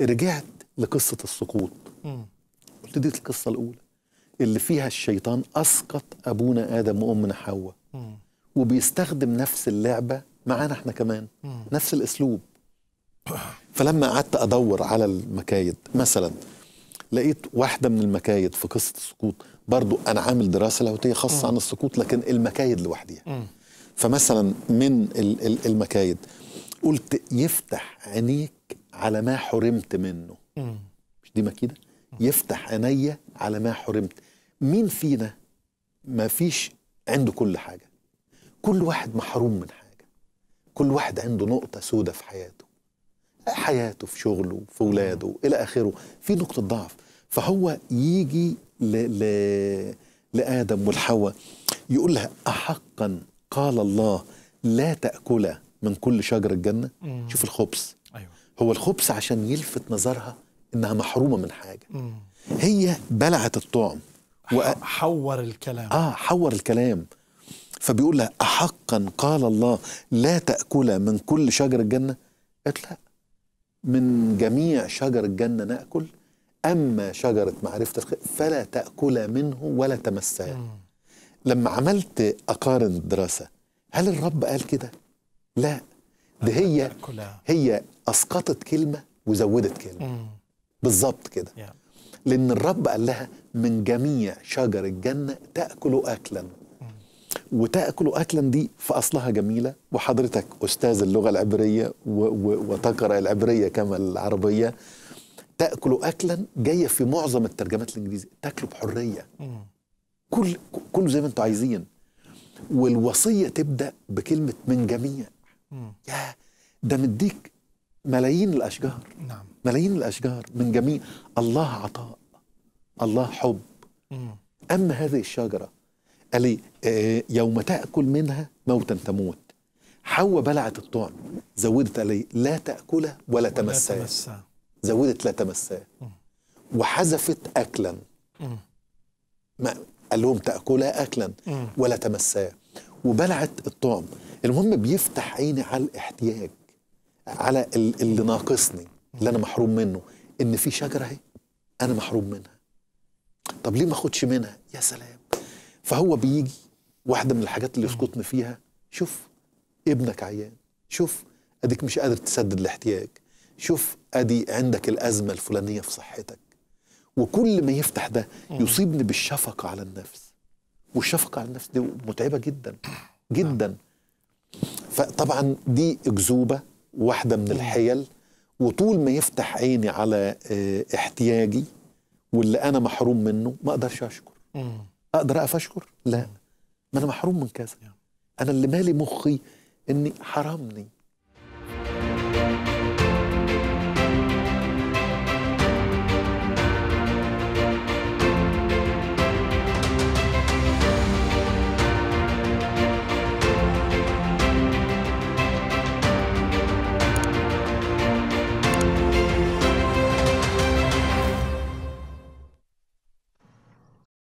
رجعت لقصه السقوط قلت دي القصه الاولى اللي فيها الشيطان اسقط ابونا ادم وامنا حواء وبيستخدم نفس اللعبه معانا احنا كمان نفس الاسلوب فلما قعدت ادور على المكايد مثلا لقيت واحده من المكايد في قصه السقوط برضو انا عامل دراسه لاهوتيه خاصه م. عن السقوط لكن المكايد لوحديها فمثلا من المكايد قلت يفتح عينيك على ما حرمت منه مش دي مكيده يفتح عينيا على ما حرمت مين فينا ما فيش عنده كل حاجه كل واحد محروم من حاجه كل واحد عنده نقطه سودة في حياته حياته في شغله في ولاده الى اخره في نقطه ضعف فهو يجي ل... ل... لادم والحواء يقول لها احقا قال الله لا تاكلا من كل شجر الجنه شوف الخبز هو الخبز عشان يلفت نظرها انها محرومه من حاجه مم. هي بلعت الطعم وحور حور الكلام اه حور الكلام فبيقول لها احقا قال الله لا تاكل من كل شجر الجنه قالت لا من جميع شجر الجنه ناكل اما شجره معرفه الخير فلا تاكل منه ولا تمساه لما عملت اقارن الدراسه هل الرب قال كده لا ده هي هي اسقطت كلمه وزودت كلمه بالظبط كده لان الرب قال لها من جميع شجر الجنه تاكل اكلا وتاكل اكلا دي في اصلها جميله وحضرتك استاذ اللغه العبريه وتقرا العبريه كما العربيه تاكل اكلا جايه في معظم الترجمات الانجليزيه تاكلوا بحريه كل كل زي ما انتم عايزين والوصيه تبدا بكلمه من جميع يا ده مديك ملايين الاشجار نعم ملايين الاشجار من جميع الله عطاء الله حب مم. اما هذه الشجره قال لي آه، يوم تاكل منها موتا تموت حواء بلعت الطعم زودت لي لا تاكله ولا تمساه زودت لا تمساه وحذفت اكلا مم. ما قال لهم تاكلها اكلا مم. ولا تمساه وبلعت الطعم المهم بيفتح عيني على الاحتياج على اللي ناقصني اللي انا محروم منه ان في شجره اهي انا محروم منها طب ليه ما اخدش منها يا سلام فهو بيجي واحده من الحاجات اللي يسقطني فيها شوف ابنك عيان شوف اديك مش قادر تسدد الاحتياج شوف ادي عندك الازمه الفلانيه في صحتك وكل ما يفتح ده يصيبني بالشفقه على النفس والشفقه على النفس دي متعبه جدا جدا فطبعا دي أكذوبة واحدة من الحيل وطول ما يفتح عيني على آه، احتياجي واللي أنا محروم منه ما أقدرش أشكر أقدر أقف أشكر؟ لا ما أنا محروم من كذا أنا اللي مالي مخي إني حرمني